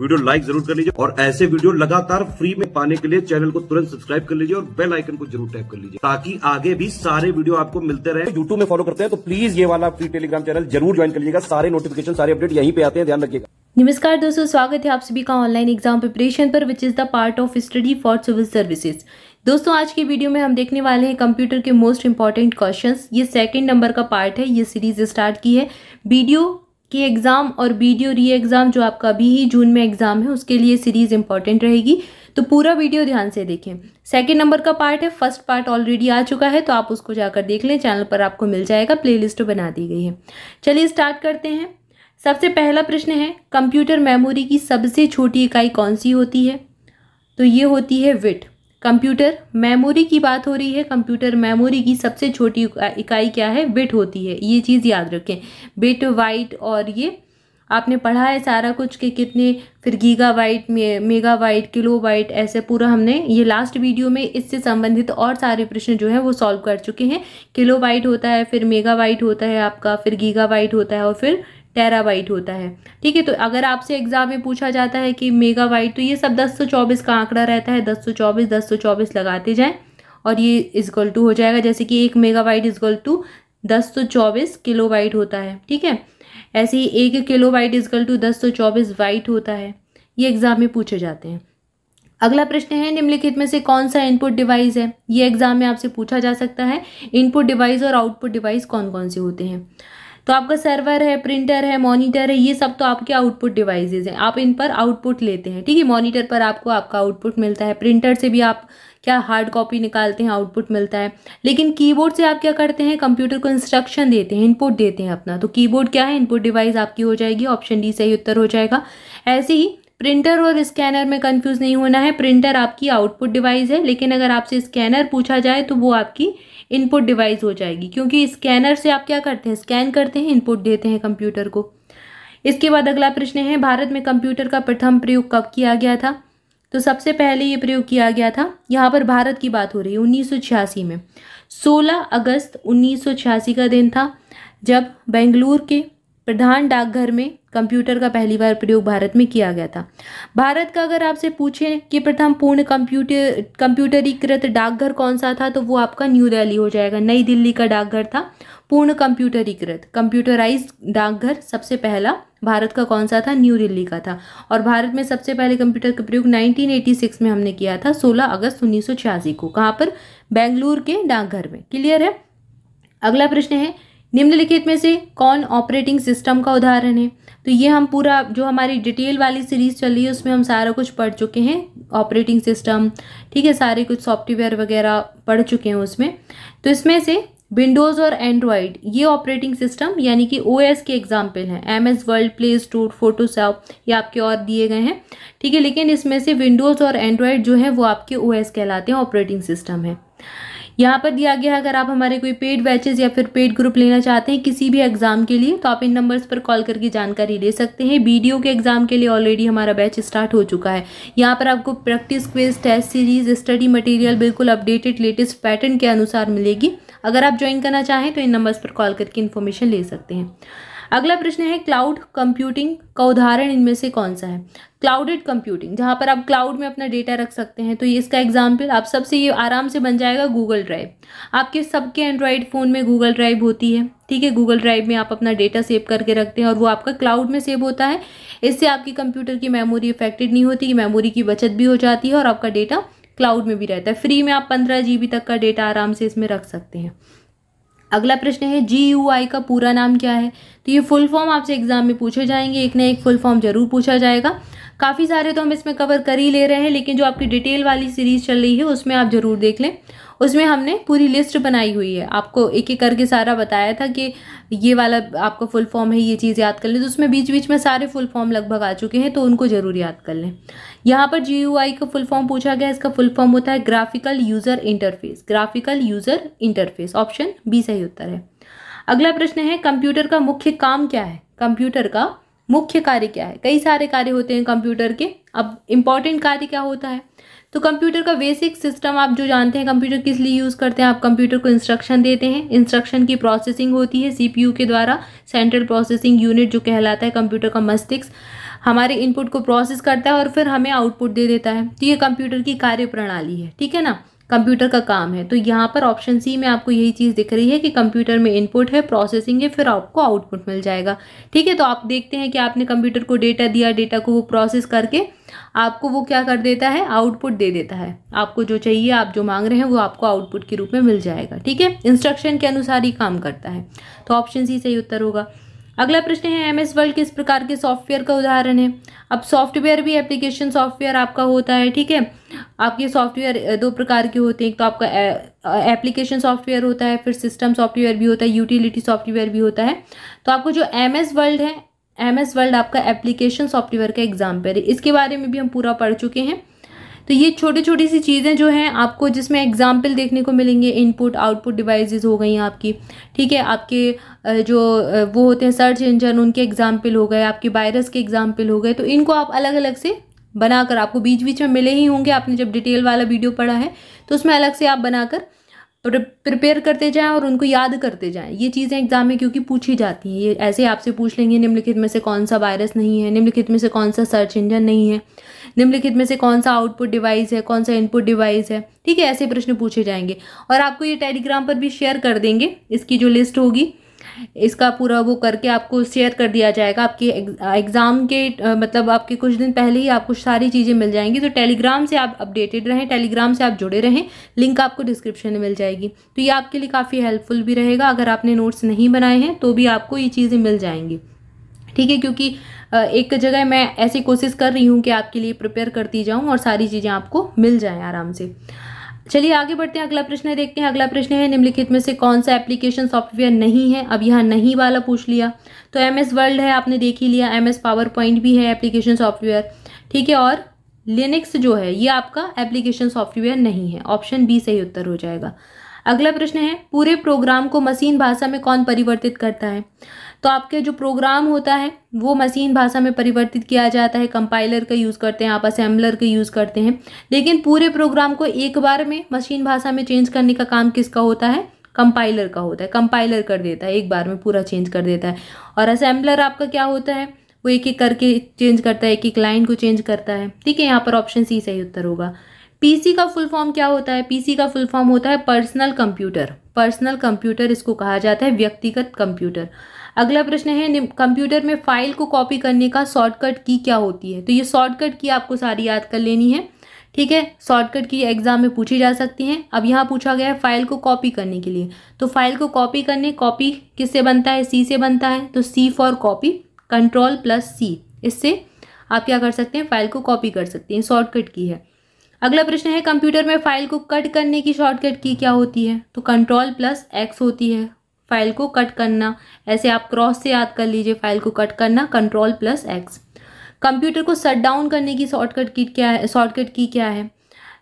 video like जरूर कर लीजिए और ऐसे वीडियो लगातार फ्री में पाने के लिए चैनल को तुरंत सब्सक्राइब कर लीजिए और बेल आइकन को जरूर टैप कर लीजिए ताकि आगे भी सारे वीडियो आपको मिलते रहे यूट्यूब में फॉलो करते हैं तो प्लीज ये वाला फ्री टेलीग्राम चैनल जरूर ज्वाइन कर लीजिएगा सारे नोटिफिकेशन सारे अपडेट यहीं पे आते हैं ध्यान रखिएगा नमस्कार दोस्तों स्वागत है आप सभी का ऑनलाइन एग्जाम प्रिपरेशन पर which is the part of study for civil services दोस्तों आज की वीडियो में हम देखने वाले हैं कंप्यूटर के मोस्ट इंपॉर्टेंट क्वेश्चंस ये सेकंड नंबर का पार्ट है ये सीरीज स्टार्ट की है वीडियो के एग्ज़ाम और वीडियो री एग्ज़ाम जो आपका अभी ही जून में एग्ज़ाम है उसके लिए सीरीज़ इंपॉर्टेंट रहेगी तो पूरा वीडियो ध्यान से देखें सेकेंड नंबर का पार्ट है फर्स्ट पार्ट ऑलरेडी आ चुका है तो आप उसको जाकर देख लें चैनल पर आपको मिल जाएगा लिस्ट बना दी गई है चलिए स्टार्ट करते हैं सबसे पहला प्रश्न है कंप्यूटर मेमोरी की सबसे छोटी इकाई कौन सी होती है तो ये होती है विट कंप्यूटर मेमोरी की बात हो रही है कंप्यूटर मेमोरी की सबसे छोटी इकाई क्या है बिट होती है ये चीज़ याद रखें बिट वाइट और ये आपने पढ़ा है सारा कुछ के कितने फिर गीगा वाइट मे, मेगा वाइट किलो वाइट ऐसे पूरा हमने ये लास्ट वीडियो में इससे संबंधित और सारे प्रश्न जो है वो सॉल्व कर चुके हैं किलो वाइट होता है फिर मेगा वाइट होता है आपका फिर गीगा वाइट होता है और फिर टेराबाइट होता है ठीक है तो अगर आपसे एग्जाम में पूछा जाता है कि मेगावाइट तो ये सब दस सौ चौबीस का आंकड़ा रहता है दस सौ चौबीस दस सौ चौबीस लगाते जाएं और ये इजगल टू हो जाएगा जैसे कि एक मेगावाइट इजगल टू दस सौ चौबीस किलो वाइट होता है ठीक है ऐसे ही एक किलो वाइट इजगल टू दस सौ चौबीस वाइट होता है ये एग्जाम में पूछे जाते हैं अगला प्रश्न है निम्नलिखित में से कौन सा इनपुट डिवाइस है ये एग्जाम में आपसे पूछा जा सकता है इनपुट डिवाइस और आउटपुट डिवाइस कौन कौन से होते हैं तो आपका सर्वर है प्रिंटर है मॉनिटर है ये सब तो आपके आउटपुट डिवाइसेज हैं आप इन पर आउटपुट लेते हैं ठीक है मॉनिटर पर आपको आपका आउटपुट मिलता है प्रिंटर से भी आप क्या हार्ड कॉपी निकालते हैं आउटपुट मिलता है लेकिन कीबोर्ड से आप क्या करते हैं कंप्यूटर को इंस्ट्रक्शन देते हैं इनपुट देते हैं अपना तो कीबोर्ड क्या है इनपुट डिवाइस आपकी हो जाएगी ऑप्शन डी सही उत्तर हो जाएगा ऐसे ही प्रिंटर और स्कैनर में कंफ्यूज नहीं होना है प्रिंटर आपकी आउटपुट डिवाइस है लेकिन अगर आपसे स्कैनर पूछा जाए तो वो आपकी इनपुट डिवाइस हो जाएगी क्योंकि स्कैनर से आप क्या करते हैं स्कैन करते हैं इनपुट देते हैं कंप्यूटर को इसके बाद अगला प्रश्न है भारत में कंप्यूटर का प्रथम प्रयोग कब किया गया था तो सबसे पहले ये प्रयोग किया गया था यहाँ पर भारत की बात हो रही है उन्नीस में 16 अगस्त उन्नीस का दिन था जब बेंगलुरु के प्रधान डाकघर में कंप्यूटर का पहली बार प्रयोग भारत में किया गया था भारत का अगर आपसे पूछें कि प्रथम पूर्ण कंप्यूटर कंप्यूटरीकृत डाकघर कौन सा था तो वो आपका न्यू दिल्ली हो जाएगा नई दिल्ली का डाकघर था पूर्ण कंप्यूटरीकृत कंप्यूटराइज डाकघर सबसे पहला भारत का कौन सा था न्यू दिल्ली का था और भारत में सबसे पहले कंप्यूटर का प्रयोग 1986 में हमने किया था 16 अगस्त उन्नीस को कहाँ पर बेंगलुरु के डाकघर में क्लियर है अगला प्रश्न है निम्नलिखित में से कौन ऑपरेटिंग सिस्टम का उदाहरण है तो ये हम पूरा जो हमारी डिटेल वाली सीरीज चली है उसमें हम सारा कुछ पढ़ चुके हैं ऑपरेटिंग सिस्टम ठीक है सारे कुछ सॉफ्टवेयर वगैरह पढ़ चुके हैं उसमें तो इसमें से विंडोज़ और एंड्रॉयड ये ऑपरेटिंग सिस्टम यानी कि ओ एस के एग्जाम्पल हैं M S Word play store Photoshop ये आपके और दिए गए हैं ठीक है लेकिन इसमें से विंडोज़ और एंड्रॉयड जो है वो आपके ओ एस कहलाते हैं ऑपरेटिंग सिस्टम है यहाँ पर दिया गया है अगर आप हमारे कोई पेड बैचेज या फिर पेड ग्रुप लेना चाहते हैं किसी भी एग्जाम के लिए तो आप इन नंबर्स पर कॉल करके जानकारी ले सकते हैं बीडीओ के एग्जाम के लिए ऑलरेडी हमारा बैच स्टार्ट हो चुका है यहाँ पर आपको practice quiz test series study material बिल्कुल अपडेटेड लेटेस्ट पैटर्न के अनुसार मिलेगी अगर आप ज्वाइन करना चाहें तो इन नंबर्स पर कॉल करके इन्फॉर्मेशन ले सकते हैं अगला प्रश्न है क्लाउड कंप्यूटिंग का उदाहरण इनमें से कौन सा है क्लाउडेड कंप्यूटिंग जहाँ पर आप क्लाउड में अपना डेटा रख सकते हैं तो ये इसका एग्जाम्पल आप सबसे ये आराम से बन जाएगा गूगल ड्राइव आपके सबके एंड्रॉयड फ़ोन में गूगल ड्राइव होती है ठीक है गूगल ड्राइव में आप अपना डेटा सेव करके रखते हैं और वो आपका क्लाउड में सेव होता है इससे आपकी कंप्यूटर की मेमोरी इफेक्टेड नहीं होती मेमोरी की बचत भी हो जाती है और आपका डेटा क्लाउड में भी रहता है फ्री में आप पंद्रह जी तक का डेटा आराम से इसमें रख सकते हैं अगला प्रश्न है जी का पूरा नाम क्या है तो ये फुल फॉर्म आपसे एग्जाम में पूछे जाएंगे एक ना एक फुल फॉर्म जरूर पूछा जाएगा काफ़ी सारे तो हम इसमें कवर कर ही ले रहे हैं लेकिन जो आपकी डिटेल वाली सीरीज़ चल रही है उसमें आप ज़रूर देख लें उसमें हमने पूरी लिस्ट बनाई हुई है आपको एक एक करके सारा बताया था कि ये वाला आपका फुल फॉर्म है ये चीज़ याद कर लें तो उसमें बीच बीच में सारे फुल फॉर्म लगभग आ चुके हैं तो उनको ज़रूर याद कर लें यहाँ पर जी का फुल फॉर्म पूछा गया इसका फुल फॉर्म होता है graphical user interface graphical user interface option B सही उत्तर है अगला प्रश्न है कंप्यूटर का मुख्य काम क्या है कंप्यूटर का मुख्य कार्य क्या है कई सारे कार्य होते हैं कंप्यूटर के अब इम्पॉर्टेंट कार्य क्या होता है तो कंप्यूटर का बेसिक सिस्टम आप जो जानते हैं कंप्यूटर किस लिए यूज़ करते हैं आप कंप्यूटर को इंस्ट्रक्शन देते हैं इंस्ट्रक्शन की प्रोसेसिंग होती है सीपीयू के द्वारा सेंट्रल प्रोसेसिंग यूनिट जो कहलाता है कंप्यूटर का मस्तिष्क हमारे इनपुट को प्रोसेस करता है और फिर हमें आउटपुट दे देता है तो ये कंप्यूटर की कार्य प्रणाली है ठीक है ना कंप्यूटर का काम है तो यहाँ पर ऑप्शन सी में आपको यही चीज़ दिख रही है कि कंप्यूटर में इनपुट है प्रोसेसिंग है फिर आपको आउटपुट मिल जाएगा ठीक है तो आप देखते हैं कि आपने कंप्यूटर को डेटा दिया डेटा को वो प्रोसेस करके आपको वो क्या कर देता है आउटपुट दे देता है आपको जो चाहिए आप जो मांग रहे हैं वो आपको आउटपुट के रूप में मिल जाएगा ठीक है इंस्ट्रक्शन के अनुसार ही काम करता है तो ऑप्शन सी सही उत्तर होगा अगला प्रश्न है एम एस वर्ल्ड किस प्रकार के सॉफ्टवेयर का उदाहरण है अब सॉफ्टवेयर भी एप्लीकेशन सॉफ्टवेयर आपका होता है ठीक है आपके सॉफ्टवेयर दो प्रकार के होते हैं एक तो आपका एप्लीकेशन सॉफ्टवेयर होता है फिर सिस्टम सॉफ्टवेयर भी होता है यूटिलिटी सॉफ्टवेयर भी होता है तो आपको जो एम वर्ल्ड है एम वर्ल्ड आपका एप्लीकेशन सॉफ्टवेयर का एग्जाम्पल है इसके बारे में भी हम पूरा पढ़ चुके हैं तो ये छोटी छोटी सी चीज़ें जो हैं आपको जिसमें एग्जाम्पल देखने को मिलेंगे इनपुट आउटपुट डिवाइसेस हो गई आपकी ठीक है आपके जो वो होते हैं सर्च इंजन उनके एग्जाम्पल हो गए आपके वायरस के एग्जाम्पल हो गए तो इनको आप अलग अलग से बनाकर आपको बीच बीच में मिले ही होंगे आपने जब डिटेल वाला वीडियो पढ़ा है तो उसमें अलग से आप बनाकर प्रिपेयर करते जाएं और उनको याद करते जाएं ये चीज़ें एग्जाम में क्योंकि पूछी जाती हैं ये ऐसे आपसे पूछ लेंगे निम्नलिखित में से कौन सा वायरस नहीं है निम्नलिखित में से कौन सा सर्च इंजन नहीं है निम्नलिखित में से कौन सा आउटपुट डिवाइस है कौन सा इनपुट डिवाइस है ठीक है ऐसे प्रश्न पूछे जाएंगे और आपको ये टेलीग्राम पर भी शेयर कर देंगे इसकी जो लिस्ट होगी इसका पूरा वो करके आपको शेयर कर दिया जाएगा आपके एग्ज़ाम के मतलब आपके कुछ दिन पहले ही आपको सारी चीज़ें मिल जाएंगी तो टेलीग्राम से आप अपडेटेड रहें टेलीग्राम से आप जुड़े रहें लिंक आपको डिस्क्रिप्शन में मिल जाएगी तो ये आपके लिए काफ़ी हेल्पफुल भी रहेगा अगर आपने नोट्स नहीं बनाए हैं तो भी आपको ये चीज़ें मिल जाएंगी ठीक है क्योंकि एक जगह मैं ऐसी कोशिश कर रही हूँ कि आपके लिए प्रिपेयर करती जाऊँ और सारी चीज़ें आपको मिल जाएँ आराम से चलिए आगे बढ़ते हैं अगला प्रश्न देखते हैं अगला प्रश्न है निम्नलिखित में से कौन सा एप्लीकेशन सॉफ्टवेयर नहीं है अब यहाँ नहीं वाला पूछ लिया तो एम एस वर्ल्ड है आपने देख ही लिया एम एस पावर पॉइंट भी है एप्लीकेशन सॉफ्टवेयर ठीक है और लिनिक्स जो है ये आपका एप्लीकेशन सॉफ्टवेयर नहीं है ऑप्शन बी सही उत्तर हो जाएगा अगला प्रश्न है पूरे प्रोग्राम को मशीन भाषा में कौन परिवर्तित करता है तो आपके जो प्रोग्राम होता है वो मशीन भाषा में परिवर्तित किया जाता है कंपाइलर का यूज़ करते हैं आप असेंबलर का यूज़ करते हैं लेकिन पूरे प्रोग्राम को एक बार में मशीन भाषा में चेंज करने का काम किसका होता है कंपाइलर का होता है कंपाइलर कर देता है एक बार में पूरा चेंज कर देता है और असेंबलर आपका क्या होता है वो एक एक करके चेंज करता है एक एक लाइन को चेंज करता है ठीक है यहाँ पर ऑप्शन सी सही उत्तर होगा पीसी का फुल फॉर्म क्या होता है पीसी का फुल फॉर्म होता है पर्सनल कंप्यूटर पर्सनल कंप्यूटर इसको कहा जाता है व्यक्तिगत कंप्यूटर अगला प्रश्न है कंप्यूटर में फाइल को कॉपी करने का शॉर्टकट की क्या होती है तो ये शॉर्टकट की आपको सारी याद कर लेनी है ठीक है शॉर्टकट की एग्जाम में पूछी जा सकती हैं अब यहाँ पूछा गया है फाइल को कॉपी करने के लिए तो फाइल को कॉपी करने कॉपी किससे बनता है सी से बनता है तो C for copy control plus C इससे आप क्या कर सकते हैं फाइल को कॉपी कर सकते हैं शॉर्टकट की है अगला प्रश्न है कंप्यूटर में फाइल को कट करने की शॉर्टकट की क्या होती है तो कंट्रोल प्लस एक्स होती है फाइल को कट करना ऐसे आप क्रॉस से याद कर लीजिए फाइल को कट करना कंट्रोल प्लस एक्स कंप्यूटर को शट डाउन करने की शॉर्टकट की क्या है शॉर्टकट की क्या है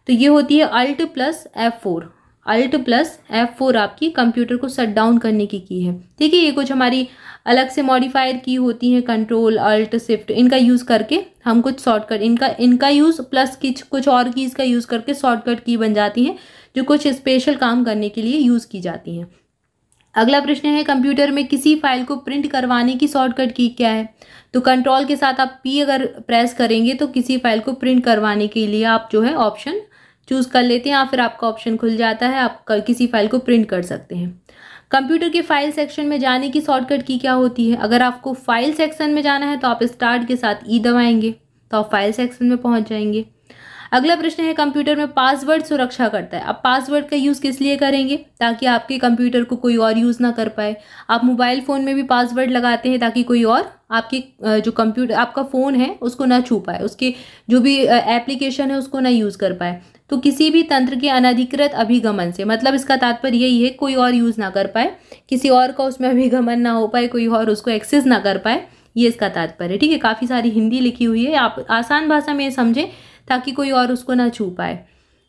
तो ये होती है Alt plus F four Alt plus F four आपकी कंप्यूटर को शट डाउन करने की की है ठीक है ये कुछ हमारी अलग से मॉडिफायर की होती है कंट्रोल अल्ट शिफ्ट इनका यूज़ करके हम कुछ शॉर्टकट इनका इनका यूज़ प्लस की कुछ और कीज़ का यूज़ करके शॉर्टकट की बन जाती हैं जो कुछ स्पेशल काम करने के लिए यूज़ की जाती हैं अगला प्रश्न है कंप्यूटर में किसी फाइल को प्रिंट करवाने की शॉर्टकट की क्या है तो कंट्रोल के साथ आप पी अगर प्रेस करेंगे तो किसी फाइल को प्रिंट करवाने के लिए आप जो है ऑप्शन चूज़ कर लेते हैं या फिर आपका ऑप्शन खुल जाता है आप किसी फाइल को प्रिंट कर सकते हैं कंप्यूटर के फाइल सेक्शन में जाने की शॉर्टकट की क्या होती है अगर आपको फाइल सेक्शन में जाना है तो आप स्टार्ट के साथ ई दबाएंगे तो आप फाइल सेक्शन में पहुंच जाएंगे अगला प्रश्न है कंप्यूटर में पासवर्ड सुरक्षा करता है आप पासवर्ड का यूज़ किस लिए करेंगे ताकि आपके कंप्यूटर को कोई और यूज़ ना कर पाए आप मोबाइल फ़ोन में भी पासवर्ड लगाते हैं ताकि कोई और आपके जो कंप्यूटर आपका फ़ोन है उसको ना छू पाए उसके जो भी एप्लीकेशन है उसको ना यूज़ कर पाए तो किसी भी तंत्र के अनधिकृत अभिगमन से मतलब इसका तात्पर्य यही है कोई और यूज़ ना कर पाए किसी और का उसमें अभिगमन ना हो पाए कोई और उसको एक्सेस ना कर पाए ये इसका तात्पर्य ठीक है काफ़ी सारी हिंदी लिखी हुई है आप आसान भाषा में समझें ताकि कोई और उसको ना छू पाए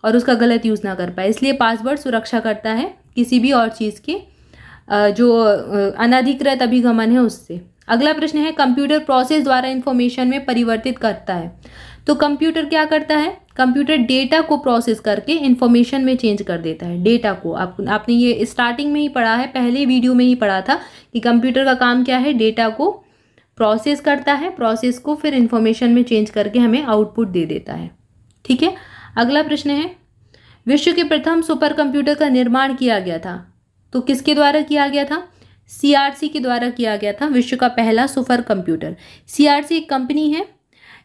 और उसका गलत यूज़ ना कर पाए इसलिए पासवर्ड सुरक्षा करता है किसी भी और चीज़ के जो अनाधिकृत अभिगमन है उससे अगला प्रश्न है कंप्यूटर प्रोसेस द्वारा इंफॉर्मेशन में परिवर्तित करता है तो कंप्यूटर क्या करता है कंप्यूटर डेटा को प्रोसेस करके इन्फॉर्मेशन में चेंज कर देता है डेटा को आप आपने ये स्टार्टिंग में ही पढ़ा है पहले वीडियो में ही पढ़ा था कि कंप्यूटर का काम क्या है डेटा को प्रोसेस करता है प्रोसेस को फिर इन्फॉर्मेशन में चेंज करके हमें आउटपुट दे देता है ठीक है अगला प्रश्न है विश्व के प्रथम सुपर कंप्यूटर का निर्माण किया गया था तो किसके द्वारा किया गया था सी के द्वारा किया गया था विश्व का पहला सुपर कंप्यूटर सी एक कंपनी है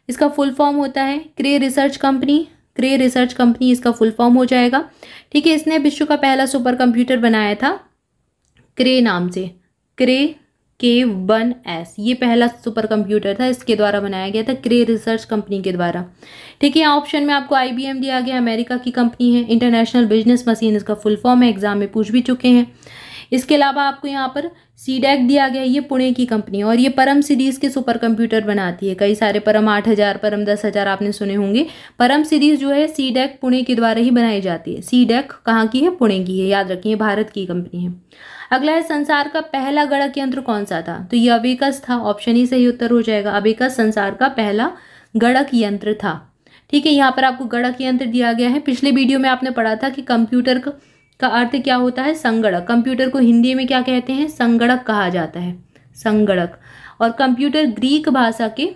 इसका फुल फॉर्म होता है Cray research company Cray research company इसका फुल फॉर्म हो जाएगा ठीक है इसने विश्व का पहला सुपर कंप्यूटर बनाया था क्रे नाम से क्रे के वन एस ये पहला सुपर कंप्यूटर था इसके द्वारा बनाया गया था क्रे रिसर्च कंपनी के द्वारा ठीक है यहाँ ऑप्शन में आपको आई दिया गया अमेरिका की कंपनी है इंटरनेशनल बिजनेस मशीन इसका फुल फॉर्म है एग्जाम में पूछ भी चुके हैं इसके अलावा आपको यहाँ पर सीडैक दिया गया ये पुणे की कंपनी और ये परम सीरीज़ के सुपर कंप्यूटर बनाती है कई सारे परम आठ हज़ार परम दस हज़ार आपने सुने होंगे परम सीरीज़ जो है सीडैक पुणे के द्वारा ही बनाई जाती है सीडैक कहाँ की है पुणे की है याद रखिए भारत की कंपनी है अगला है संसार का पहला गणक यंत्र कौन सा था तो ये अबेकस था ऑप्शन e ही सही उत्तर हो जाएगा अबेकस संसार का पहला गणक यंत्र था ठीक है यहाँ पर आपको गणक यंत्र दिया गया है पिछले वीडियो में आपने पढ़ा था कि कंप्यूटर का का अर्थ क्या होता है संगणक कंप्यूटर को हिंदी में क्या कहते हैं संगणक कहा जाता है संगणक और कंप्यूटर ग्रीक भाषा के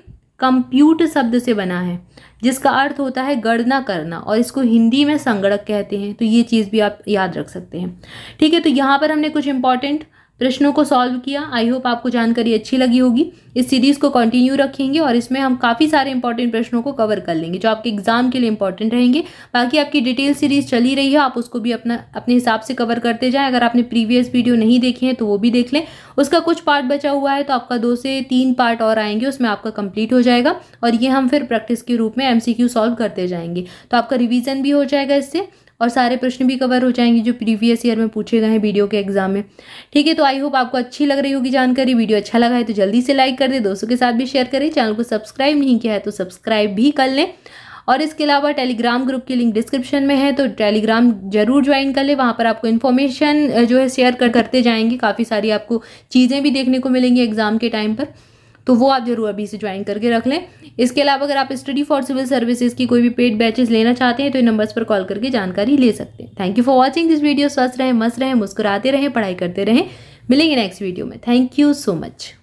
कंप्यूट शब्द से बना है जिसका अर्थ होता है गणना करना और इसको हिंदी में संगणक कहते हैं तो ये चीज़ भी आप याद रख सकते हैं ठीक है तो यहाँ पर हमने कुछ इंपॉर्टेंट प्रश्नों को सॉल्व किया आई होप आपको जानकारी अच्छी लगी होगी इस सीरीज़ को कंटिन्यू रखेंगे और इसमें हम काफ़ी सारे इंपॉर्टेंट प्रश्नों को कवर कर लेंगे जो आपके एग्जाम के लिए इंपॉर्टेंट रहेंगे बाकी आपकी डिटेल सीरीज़ चली रही है आप उसको भी अपना अपने हिसाब से कवर करते जाएं अगर आपने प्रीवियस वीडियो नहीं देखे हैं तो वो भी देख लें उसका कुछ पार्ट बचा हुआ है तो आपका दो से तीन पार्ट और आएंगे उसमें आपका कंप्लीट हो जाएगा और ये हम फिर प्रैक्टिस के रूप में एम सॉल्व करते जाएंगे तो आपका रिविज़न भी हो जाएगा इससे और सारे प्रश्न भी कवर हो जाएंगे जो प्रीवियस ईयर में पूछे गए हैं वीडियो के एग्जाम में ठीक है तो आई होप आपको अच्छी लग रही होगी जानकारी वीडियो अच्छा लगा है तो जल्दी से लाइक कर दे दोस्तों के साथ भी शेयर करें चैनल को सब्सक्राइब नहीं किया है तो सब्सक्राइब भी कर लें और इसके अलावा टेलीग्राम ग्रुप की लिंक डिस्क्रिप्शन में है तो टेलीग्राम जरूर ज्वाइन कर ले वहाँ पर आपको इन्फॉर्मेशन जो है शेयर कर करते जाएंगे काफ़ी सारी आपको चीज़ें भी देखने को मिलेंगी एग्ज़ाम के टाइम पर तो वो आप जरूर अभी से ज्वाइन करके रख लें इसके अलावा अगर आप स्टडी फॉर सिविल सर्विसेज की कोई भी पेड बैचेस लेना चाहते हैं तो इन नंबर्स पर कॉल करके जानकारी ले सकते हैं thank you for watching this video स्वस्थ रहें मस्त रहें मुस्कुराते रहें पढ़ाई करते रहें मिलेंगे नेक्स्ट वीडियो में थैंक यू सो मच